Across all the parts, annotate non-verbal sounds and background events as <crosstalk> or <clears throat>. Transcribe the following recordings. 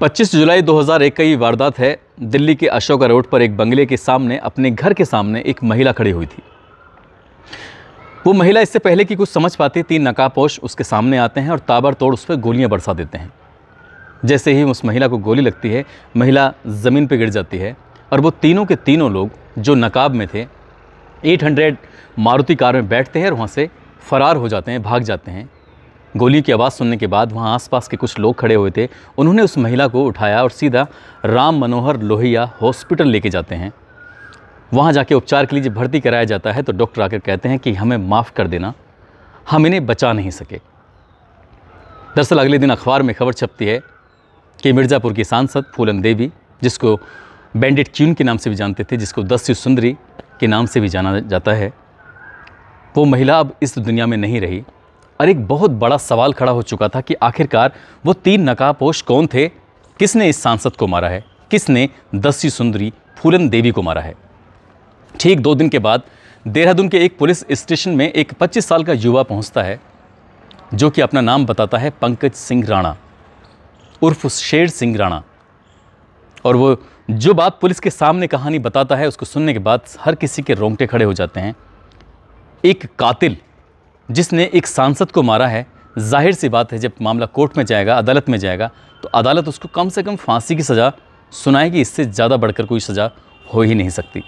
25 जुलाई 2001 का ये वारदात है दिल्ली के अशोका रोड पर एक बंगले के सामने अपने घर के सामने एक महिला खड़ी हुई थी वो महिला इससे पहले कि कुछ समझ पाती तीन नकापोश उसके सामने आते हैं और ताबड़तोड़ उस पर गोलियाँ बरसा देते हैं जैसे ही उस महिला को गोली लगती है महिला ज़मीन पर गिर जाती है और वो तीनों के तीनों लोग जो नकाब में थे 800 मारुति कार में बैठते हैं और वहाँ से फ़रार हो जाते हैं भाग जाते हैं गोली की आवाज़ सुनने के बाद वहाँ आसपास के कुछ लोग खड़े हुए थे उन्होंने उस महिला को उठाया और सीधा राम मनोहर लोहिया हॉस्पिटल लेके जाते हैं वहाँ जाके उपचार के लिए जब भर्ती कराया जाता है तो डॉक्टर आकर कहते हैं कि हमें माफ़ कर देना हम इन्हें बचा नहीं सके दरअसल अगले दिन अखबार में खबर छपती है कि मिर्ज़ापुर की सांसद फूलन देवी जिसको बैंडिट क्यून के नाम से भी जानते थे जिसको दस्यु सुंदरी के नाम से भी जाना जाता है वो महिला अब इस दुनिया में नहीं रही और एक बहुत बड़ा सवाल खड़ा हो चुका था कि आखिरकार वो तीन नकाबपोश कौन थे किसने इस सांसद को मारा है किसने दस्यु सुंदरी फूलन देवी को मारा है ठीक दो दिन के बाद देहरादून के एक पुलिस स्टेशन में एक 25 साल का युवा पहुंचता है जो कि अपना नाम बताता है पंकज सिंह राणा उर्फ शेर सिंह राणा और वो जो बात पुलिस के सामने कहानी बताता है उसको सुनने के बाद हर किसी के रोंगटे खड़े हो जाते हैं एक कातिल जिसने एक सांसद को मारा है जाहिर सी बात है जब मामला कोर्ट में जाएगा अदालत में जाएगा तो अदालत उसको कम से कम फांसी की सज़ा सुनाएगी इससे ज़्यादा बढ़कर कोई सज़ा हो ही नहीं सकती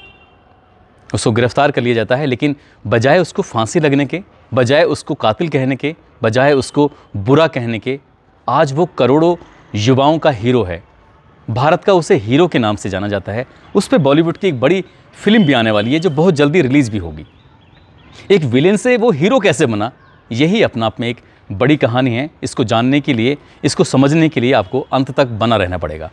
उसको गिरफ्तार कर लिया जाता है लेकिन बजाय उसको फांसी लगने के बजाय उसको कातिल कहने के बजाय उसको बुरा कहने के आज वो करोड़ों युवाओं का हीरो है भारत का उसे हीरो के नाम से जाना जाता है उस पर बॉलीवुड की एक बड़ी फिल्म भी आने वाली है जो बहुत जल्दी रिलीज़ भी होगी एक विलेन से वो हीरो कैसे बना यही अपने आप में एक बड़ी कहानी है इसको जानने के लिए इसको समझने के लिए आपको अंत तक बना रहना पड़ेगा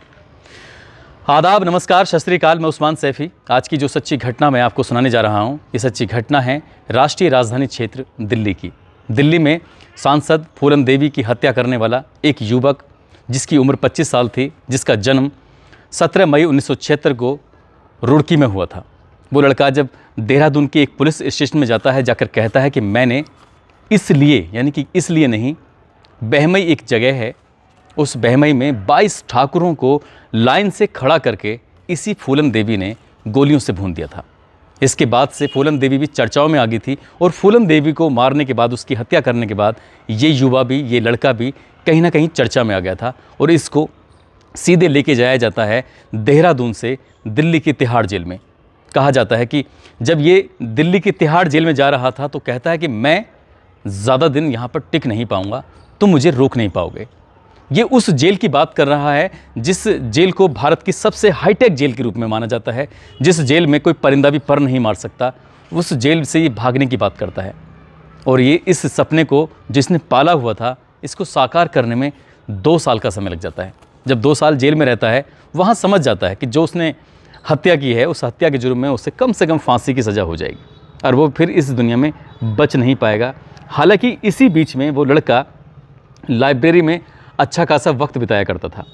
आदाब नमस्कार शस्त्रीकाल मैं उस्मान सैफ़ी आज की जो सच्ची घटना मैं आपको सुनाने जा रहा हूँ ये सच्ची घटना है राष्ट्रीय राजधानी क्षेत्र दिल्ली की दिल्ली में सांसद फूलन देवी की हत्या करने वाला एक युवक जिसकी उम्र 25 साल थी जिसका जन्म 17 मई उन्नीस को रुड़की में हुआ था वो लड़का जब देहरादून के एक पुलिस स्टेशन में जाता है जाकर कहता है कि मैंने इसलिए यानी कि इसलिए नहीं बहमई एक जगह है उस बहमई में 22 ठाकुरों को लाइन से खड़ा करके इसी फूलन देवी ने गोलियों से भून दिया था इसके बाद से फूलन देवी भी चर्चाओं में आ गई थी और फूलन देवी को मारने के बाद उसकी हत्या करने के बाद ये युवा भी ये लड़का भी कहीं ना कहीं चर्चा में आ गया था और इसको सीधे लेके जाया जाता है देहरादून से दिल्ली की तिहाड़ जेल में कहा जाता है कि जब ये दिल्ली की तिहाड़ जेल में जा रहा था तो कहता है कि मैं ज़्यादा दिन यहाँ पर टिक नहीं पाऊँगा तो मुझे रोक नहीं पाओगे ये उस जेल की बात कर रहा है जिस जेल को भारत की सबसे हाईटेक जेल के रूप में माना जाता है जिस जेल में कोई परिंदा भी पर नहीं मार सकता उस जेल से ये भागने की बात करता है और ये इस सपने को जिसने पाला हुआ था इसको साकार करने में दो साल का समय लग जाता है जब दो साल जेल में रहता है वहाँ समझ जाता है कि जो उसने हत्या की है उस हत्या के जुर्म में उसे कम से कम फांसी की सज़ा हो जाएगी और वो फिर इस दुनिया में बच नहीं पाएगा हालांकि इसी बीच में वो लड़का लाइब्रेरी में अच्छा खासा वक्त बिताया करता था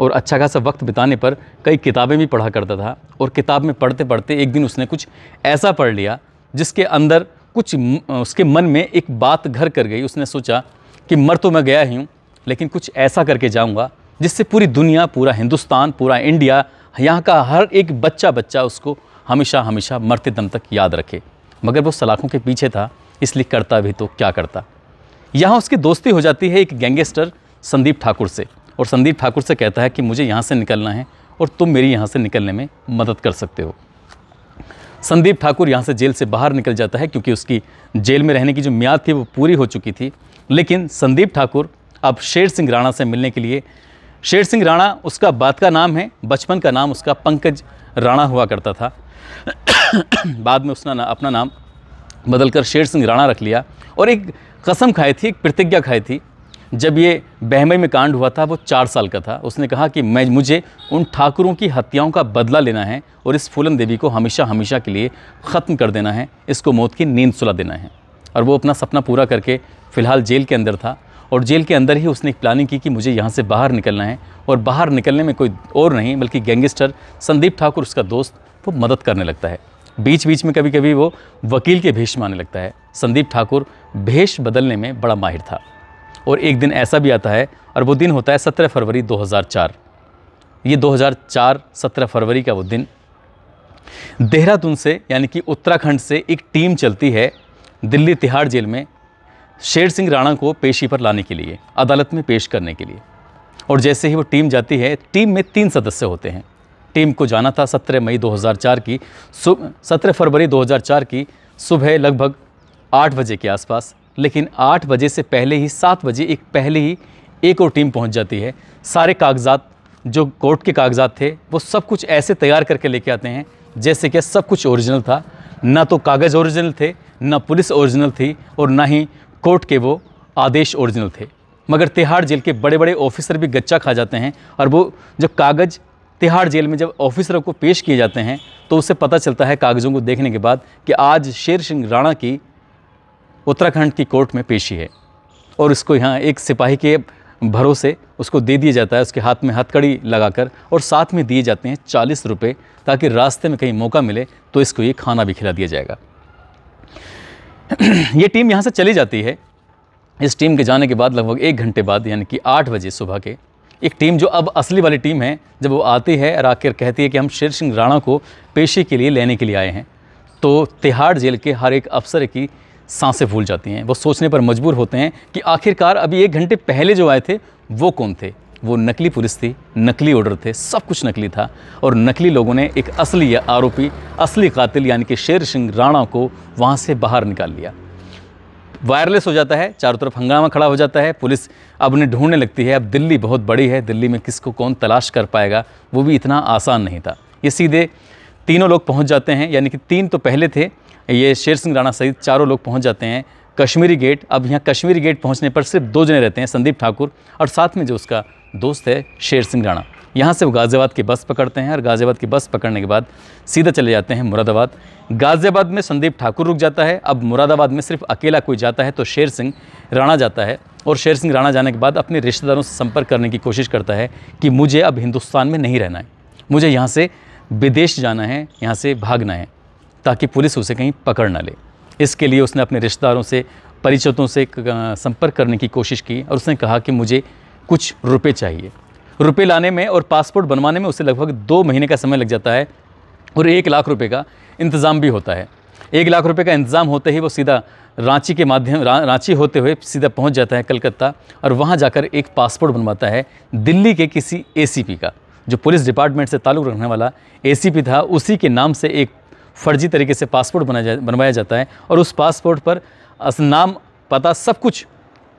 और अच्छा खासा वक्त बिताने पर कई किताबें भी पढ़ा करता था और किताब में पढ़ते पढ़ते एक दिन उसने कुछ ऐसा पढ़ लिया जिसके अंदर कुछ उसके मन में एक बात घर कर गई उसने सोचा कि मर तो मैं गया ही हूँ लेकिन कुछ ऐसा करके जाऊँगा जिससे पूरी दुनिया पूरा हिंदुस्तान पूरा इंडिया यहाँ का हर एक बच्चा बच्चा उसको हमेशा हमेशा मरते दम तक याद रखे मगर वो सलाखों के पीछे था इसलिए करता भी तो क्या करता यहाँ उसकी दोस्ती हो जाती है एक गैंगस्टर संदीप ठाकुर से और संदीप ठाकुर से कहता है कि मुझे यहाँ से निकलना है और तुम मेरी यहाँ से निकलने में मदद कर सकते हो संदीप ठाकुर यहाँ से जेल से बाहर निकल जाता है क्योंकि उसकी जेल में रहने की जो म्याद थी वो पूरी हो चुकी थी लेकिन संदीप ठाकुर अब शेर सिंह राणा से मिलने के लिए शेर सिंह राणा उसका बात का नाम है बचपन का नाम उसका पंकज राणा हुआ करता था <coughs> बाद में उसने ना, अपना नाम बदलकर शेर सिंह राणा रख लिया और एक कसम खाई थी एक प्रतिज्ञा खाई थी जब ये बहमई में कांड हुआ था वो चार साल का था उसने कहा कि मैं मुझे उन ठाकुरों की हत्याओं का बदला लेना है और इस फूलन देवी को हमेशा हमेशा के लिए ख़त्म कर देना है इसको मौत की नींद सुला देना है और वो अपना सपना पूरा करके फ़िलहाल जेल के अंदर था और जेल के अंदर ही उसने एक प्लानिंग की कि मुझे यहाँ से बाहर निकलना है और बाहर निकलने में कोई और नहीं बल्कि गैंगस्टर संदीप ठाकुर उसका दोस्त वो मदद करने लगता है बीच बीच में कभी कभी वो वकील के भेष माने लगता है संदीप ठाकुर भेष बदलने में बड़ा माहिर था और एक दिन ऐसा भी आता है और वो दिन होता है सत्रह फरवरी दो ये 2004 सत्रह फरवरी का वो दिन देहरादून से यानी कि उत्तराखंड से एक टीम चलती है दिल्ली तिहाड़ जेल में शेर सिंह राणा को पेशी पर लाने के लिए अदालत में पेश करने के लिए और जैसे ही वो टीम जाती है टीम में तीन सदस्य होते हैं टीम को जाना था 17 मई 2004 की सत्रह फरवरी 2004 की सुबह लगभग आठ बजे के आसपास लेकिन आठ बजे से पहले ही सात बजे एक पहले ही एक और टीम पहुंच जाती है सारे कागजात जो कोर्ट के कागजात थे वो सब कुछ ऐसे तैयार करके लेके आते हैं जैसे कि सब कुछ ओरिजिनल था ना तो कागज़ ओरिजिनल थे ना पुलिस ओरिजिनल थी और ना ही कोर्ट के वो आदेश ओरिजिनल थे मगर तिहाड़ जेल के बड़े बड़े ऑफिसर भी गच्चा खा जाते हैं और वो जब कागज़ तिहाड़ जेल में जब ऑफिसरों को पेश किए जाते हैं तो उससे पता चलता है कागज़ों को देखने के बाद कि आज शेर सिंह राणा की उत्तराखंड की कोर्ट में पेशी है और उसको यहाँ एक सिपाही के भरोसे उसको दे दिया जाता है उसके हाथ में हथकड़ी लगाकर और साथ में दिए जाते हैं चालीस रुपये ताकि रास्ते में कहीं मौका मिले तो इसको ये खाना भी खिला दिया जाएगा <clears throat> ये टीम यहाँ से चली जाती है इस टीम के जाने के बाद लगभग एक घंटे बाद यानी कि आठ बजे सुबह के एक टीम जो अब असली वाली टीम है जब वो आती है राकेर कहती है कि हम शेर सिंह राणा को पेशे के लिए लेने के लिए आए हैं तो तिहाड़ जेल के हर एक अफसर की सांसें फूल जाती हैं वो सोचने पर मजबूर होते हैं कि आखिरकार अभी एक घंटे पहले जो आए थे वो कौन थे वो नकली पुलिस थी नकली ऑर्डर थे सब कुछ नकली था और नकली लोगों ने एक असली आरोपी असली कातिल यानी कि शेर सिंह राणा को वहाँ से बाहर निकाल लिया वायरलेस हो जाता है चारों तरफ हंगामा खड़ा हो जाता है पुलिस अब उन्हें ढूंढने लगती है अब दिल्ली बहुत बड़ी है दिल्ली में किसको कौन तलाश कर पाएगा वो भी इतना आसान नहीं था ये सीधे तीनों लोग पहुँच जाते हैं यानी कि तीन तो पहले थे ये शेर सिंह राणा सहित चारों लोग पहुँच जाते हैं कश्मीरी गेट अब यहाँ कश्मीरी गेट पहुँचने पर सिर्फ दो जने रहते हैं संदीप ठाकुर और साथ में जो उसका दोस्त है शेर सिंह राणा यहाँ से वो गाज़ियाबाद की बस पकड़ते हैं और गाज़ियाबाद की बस पकड़ने के बाद सीधा चले जाते हैं मुरादाबाद गाज़ियाबाद में संदीप ठाकुर रुक जाता है अब मुरादाबाद में सिर्फ अकेला कोई जाता है तो शेर सिंह राणा जाता है और शेर सिंह राणा जाने के बाद अपने रिश्तेदारों से संपर्क करने की कोशिश करता है कि मुझे अब हिंदुस्तान में नहीं रहना है मुझे यहाँ से विदेश जाना है यहाँ से भागना है ताकि पुलिस उसे कहीं पकड़ ना ले इसके लिए उसने अपने रिश्तेदारों से परिचितों से संपर्क करने की कोशिश की और उसने कहा कि मुझे कुछ रुपये चाहिए रुपये लाने में और पासपोर्ट बनवाने में उसे लगभग दो महीने का समय लग जाता है और एक लाख रुपये का इंतज़ाम भी होता है एक लाख रुपए का इंतज़ाम होते ही वो सीधा रांची के माध्यम रा, रांची होते हुए सीधा पहुंच जाता है कलकत्ता और वहां जाकर एक पासपोर्ट बनवाता है दिल्ली के किसी एसीपी का जो पुलिस डिपार्टमेंट से ताल्लुक़ रखने वाला एसीपी था उसी के नाम से एक फर्जी तरीके से पासपोर्ट बनाया जा बनवाया जाता है और उस पासपोर्ट पर नाम पता सब कुछ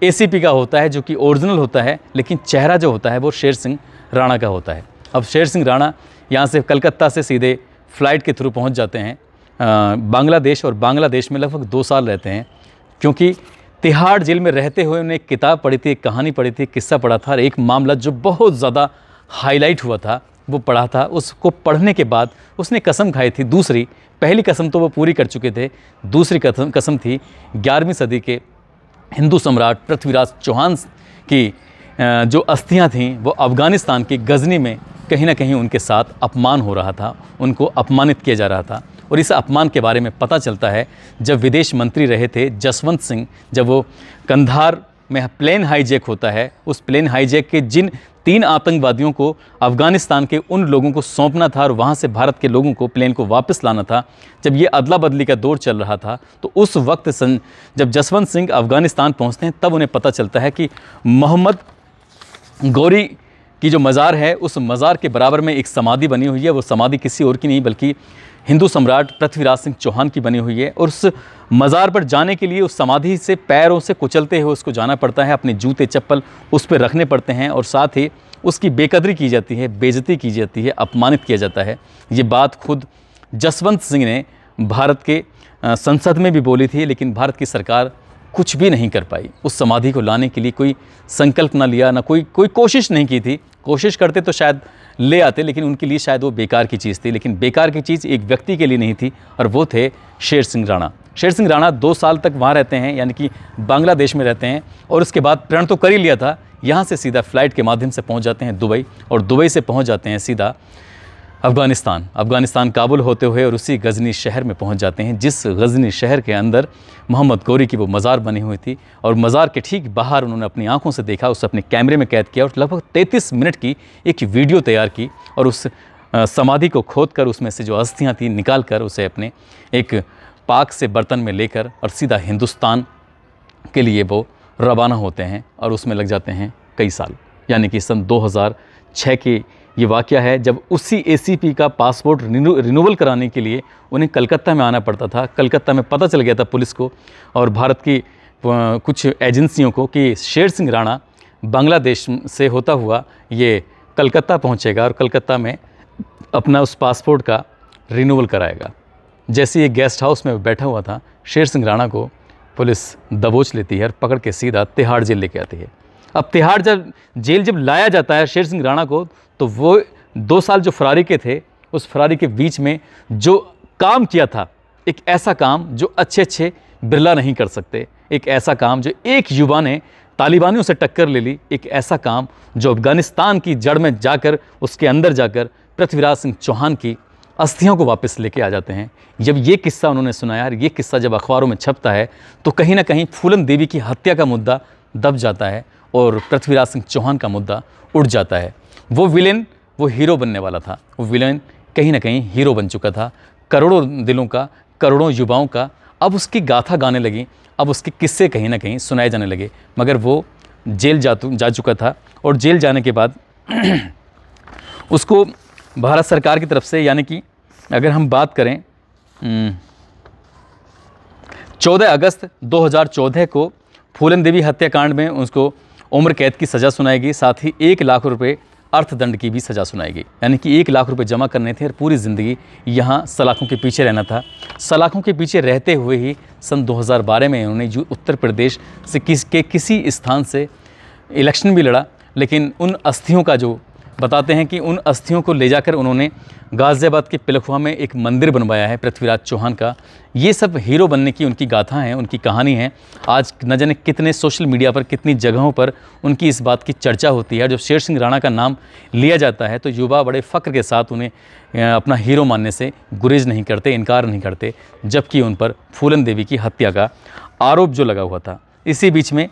ए का होता है जो कि ओरिजिनल होता है लेकिन चेहरा जो होता है वो शेर सिंह राणा का होता है अब शेर सिंह राणा यहाँ से कलकत्ता से सीधे फ़्लाइट के थ्रू पहुँच जाते हैं बांग्लादेश और बांग्लादेश में लगभग दो साल रहते हैं क्योंकि तिहाड़ जेल में रहते हुए उन्हें एक किताब पढ़ी थी एक कहानी पढ़ी थी किस्सा पढ़ा था और एक मामला जो बहुत ज़्यादा हाईलाइट हुआ था वो पढ़ा था उसको पढ़ने के बाद उसने कसम खाई थी दूसरी पहली कसम तो वो पूरी कर चुके थे दूसरी कसम कसम थी ग्यारहवीं सदी के हिंदू सम्राट पृथ्वीराज चौहान की जो अस्थियां थीं वो अफ़गानिस्तान की गजनी में कहीं ना कहीं उनके साथ अपमान हो रहा था उनको अपमानित किया जा रहा था और इस अपमान के बारे में पता चलता है जब विदेश मंत्री रहे थे जसवंत सिंह जब वो कंधार में प्लेन हाईजैक होता है उस प्लेन हाईजैक के जिन तीन आतंकवादियों को अफगानिस्तान के उन लोगों को सौंपना था और वहाँ से भारत के लोगों को प्लेन को वापस लाना था जब ये अदला बदली का दौर चल रहा था तो उस वक्त सन, जब जसवंत सिंह अफगानिस्तान पहुँचते हैं तब उन्हें पता चलता है कि मोहम्मद गौरी की जो मज़ार है उस मज़ार के बराबर में एक समाधि बनी हुई है वो समाधि किसी और की नहीं बल्कि हिंदू सम्राट पृथ्वीराज सिंह चौहान की बनी हुई है और उस मज़ार पर जाने के लिए उस समाधि से पैरों से कुचलते हुए उसको जाना पड़ता है अपने जूते चप्पल उस पर रखने पड़ते हैं और साथ ही उसकी बेकदरी की जाती है बेजती की जाती है अपमानित किया जाता है ये बात खुद जसवंत सिंह ने भारत के संसद में भी बोली थी लेकिन भारत की सरकार कुछ भी नहीं कर पाई उस समाधि को लाने के लिए कोई संकल्प ना लिया ना कोई कोई कोशिश नहीं की थी कोशिश करते तो शायद ले आते लेकिन उनके लिए शायद वो बेकार की चीज़ थी लेकिन बेकार की चीज़ एक व्यक्ति के लिए नहीं थी और वो थे शेर सिंह राणा शेर सिंह राणा दो साल तक वहाँ रहते हैं यानी कि बांग्लादेश में रहते हैं और उसके बाद प्रण तो कर ही लिया था यहाँ से सीधा फ्लाइट के माध्यम से पहुँच जाते हैं दुबई और दुबई से पहुँच जाते हैं सीधा अफ़गानिस्तान अफ़गानिस्तान काबुल होते हुए और उसी गजनी शहर में पहुंच जाते हैं जिस गजनी शहर के अंदर मोहम्मद गोरी की वो मज़ार बनी हुई थी और मज़ार के ठीक बाहर उन्होंने अपनी आंखों से देखा उसे अपने कैमरे में कैद किया और लगभग 33 मिनट की एक वीडियो तैयार की और उस समाधि को खोद कर उसमें से जो अस्थियाँ थी निकाल कर उसे अपने एक पाक से बर्तन में लेकर और सीधा हिंदुस्तान के लिए वो रवाना होते हैं और उसमें लग जाते हैं कई साल यानी कि सन छः के ये वाक़ है जब उसी ए का पासपोर्ट रिनूवल कराने के लिए उन्हें कलकत्ता में आना पड़ता था कलकत्ता में पता चल गया था पुलिस को और भारत की कुछ एजेंसियों को कि शेर सिंह राणा बांग्लादेश से होता हुआ ये कलकत्ता पहुंचेगा और कलकत्ता में अपना उस पासपोर्ट का रिनूवल कराएगा जैसे ये गेस्ट हाउस में बैठा हुआ था शेर सिंह राणा को पुलिस दबोच लेती है और पकड़ के सीधा तिहाड़ जेल लेके आती है अब तिहाड़ जब जेल जब लाया जाता है शेर सिंह राणा को तो वो दो साल जो फरारी के थे उस फरारी के बीच में जो काम किया था एक ऐसा काम जो अच्छे अच्छे बिरला नहीं कर सकते एक ऐसा काम जो एक युवा ने तालिबानियों से टक्कर ले ली एक ऐसा काम जो अफगानिस्तान की जड़ में जाकर उसके अंदर जाकर पृथ्वीराज सिंह चौहान की अस्थियों को वापस लेके आ जाते हैं जब ये किस्सा उन्होंने सुनाया ये किस्सा जब अखबारों में छपता है तो कहीं ना कहीं फूलन देवी की हत्या का मुद्दा दब जाता है और पृथ्वीराज सिंह चौहान का मुद्दा उठ जाता है वो विलेन वो हीरो बनने वाला था वो विलेन कहीं ना कहीं हीरो बन चुका था करोड़ों दिलों का करोड़ों युवाओं का अब उसकी गाथा गाने लगी अब उसके किस्से कहीं ना कहीं सुनाए जाने लगे मगर वो जेल जा जा चुका था और जेल जाने के बाद <clears throat> उसको भारत सरकार की तरफ से यानी कि अगर हम बात करें हम्म, चौदह अगस्त 2014 को फूलन देवी हत्याकांड में उसको उम्र कैद की सज़ा सुनाई गई साथ ही एक लाख रुपये अर्थदंड की भी सज़ा सुनाई गई यानी कि एक लाख रुपए जमा करने थे और पूरी ज़िंदगी यहाँ सलाखों के पीछे रहना था सलाखों के पीछे रहते हुए ही सन 2012 में इन्होंने जो उत्तर प्रदेश से किस के किसी स्थान से इलेक्शन भी लड़ा लेकिन उन अस्थियों का जो बताते हैं कि उन अस्थियों को ले जाकर उन्होंने गाज़ियाबाद के पिलखुआ में एक मंदिर बनवाया है पृथ्वीराज चौहान का ये सब हीरो बनने की उनकी गाथा है उनकी कहानी है आज न जाने कितने सोशल मीडिया पर कितनी जगहों पर उनकी इस बात की चर्चा होती है जब शेर सिंह राणा का नाम लिया जाता है तो युवा बड़े फ़ख्र के साथ उन्हें अपना हीरो मानने से गुरेज नहीं करते इनकार नहीं करते जबकि उन पर फूलन देवी की हत्या का आरोप जो लगा हुआ था इसी बीच में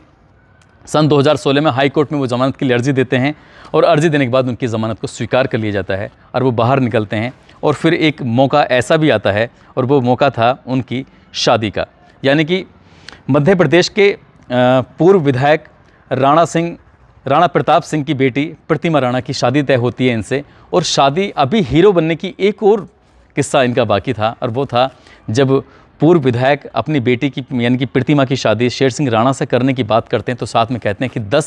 सन 2016 में हाई कोर्ट में वो ज़मानत के लिए अर्जी देते हैं और अर्जी देने के बाद उनकी ज़मानत को स्वीकार कर लिया जाता है और वो बाहर निकलते हैं और फिर एक मौका ऐसा भी आता है और वो मौका था उनकी शादी का यानी कि मध्य प्रदेश के पूर्व विधायक राणा सिंह राणा प्रताप सिंह की बेटी प्रतिमा राणा की शादी तय होती है इनसे और शादी अभी हीरो बनने की एक और किस्सा इनका बाकी था और वो था जब पूर्व विधायक अपनी बेटी की यानी कि प्रतिमा की शादी शेर सिंह राणा से करने की बात करते हैं तो साथ में कहते हैं कि 10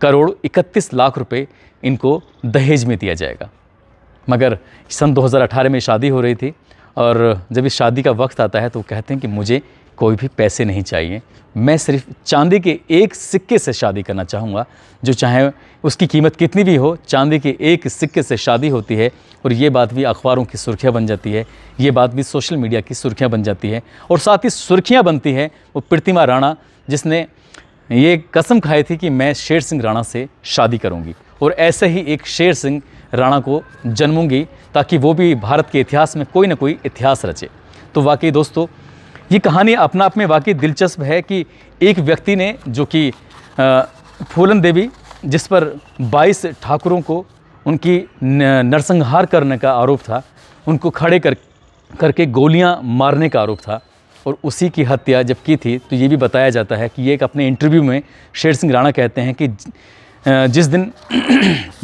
करोड़ 31 लाख रुपए इनको दहेज में दिया जाएगा मगर सन 2018 में शादी हो रही थी और जब इस शादी का वक्त आता है तो कहते हैं कि मुझे कोई भी पैसे नहीं चाहिए मैं सिर्फ चांदी के एक सिक्के से शादी करना चाहूँगा जो चाहे उसकी कीमत कितनी भी हो चांदी के एक सिक्के से शादी होती है और ये बात भी अखबारों की सुर्खियाँ बन जाती है ये बात भी सोशल मीडिया की सुर्खियाँ बन जाती है और साथ ही सुर्खियाँ बनती हैं वो प्रतिमा राणा जिसने ये कसम खाई थी कि मैं शेर सिंह राणा से शादी करूँगी और ऐसे ही एक शेर सिंह राणा को जन्मूंगी ताकि वो भी भारत के इतिहास में कोई ना कोई इतिहास रचे तो वाकई दोस्तों ये कहानी अपना आप में वाकई दिलचस्प है कि एक व्यक्ति ने जो कि फूलन देवी जिस पर 22 ठाकुरों को उनकी नरसंहार करने का आरोप था उनको खड़े कर करके गोलियां मारने का आरोप था और उसी की हत्या जब की थी तो ये भी बताया जाता है कि ये एक अपने इंटरव्यू में शेर सिंह राणा कहते हैं कि जिस दिन <clears throat>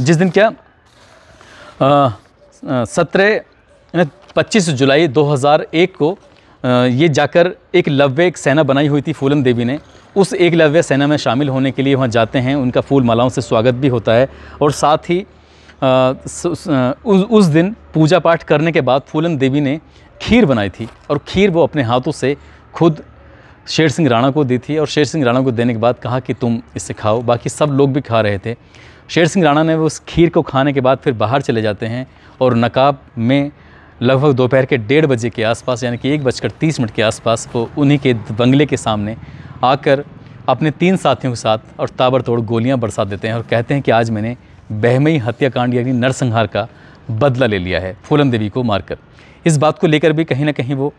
जिस दिन क्या सत्रह पच्चीस जुलाई 2001 को ये जाकर एक लव्य एक सेना बनाई हुई थी फूलन देवी ने उस एक लव्य सेना में शामिल होने के लिए वहाँ जाते हैं उनका फूल मालाओं से स्वागत भी होता है और साथ ही आ, उस, उस दिन पूजा पाठ करने के बाद फूलन देवी ने खीर बनाई थी और खीर वो अपने हाथों से खुद शेर सिंह राणा को दी थी और शेर सिंह राणा को देने के बाद कहा कि तुम इसे खाओ बाकी सब लोग भी खा रहे थे शेर सिंह राणा ने वो उस खीर को खाने के बाद फिर बाहर चले जाते हैं और नकाब में लगभग दोपहर के डेढ़ बजे के आसपास यानी कि एक बजकर तीस मिनट के आसपास वो उन्हीं के बंगले के सामने आकर अपने तीन साथियों के साथ और ताबड़तोड़ गोलियां बरसा देते हैं और कहते हैं कि आज मैंने बहमई हत्याकांड यानी नरसंहार का बदला ले लिया है फूलन देवी को मारकर इस बात को लेकर भी कहीं ना कहीं वो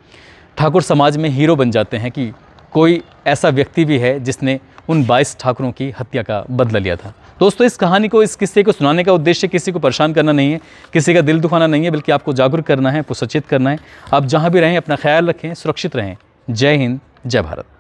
ठाकुर समाज में हीरो बन जाते हैं कि कोई ऐसा व्यक्ति भी है जिसने उन बाईस ठाकुरों की हत्या का बदला लिया था दोस्तों इस कहानी को इस किस्से को सुनाने का उद्देश्य किसी को परेशान करना नहीं है किसी का दिल दुखाना नहीं है बल्कि आपको जागरूक करना है आपको सचेत करना है आप जहाँ भी रहें अपना ख्याल रखें सुरक्षित रहें जय हिंद जय भारत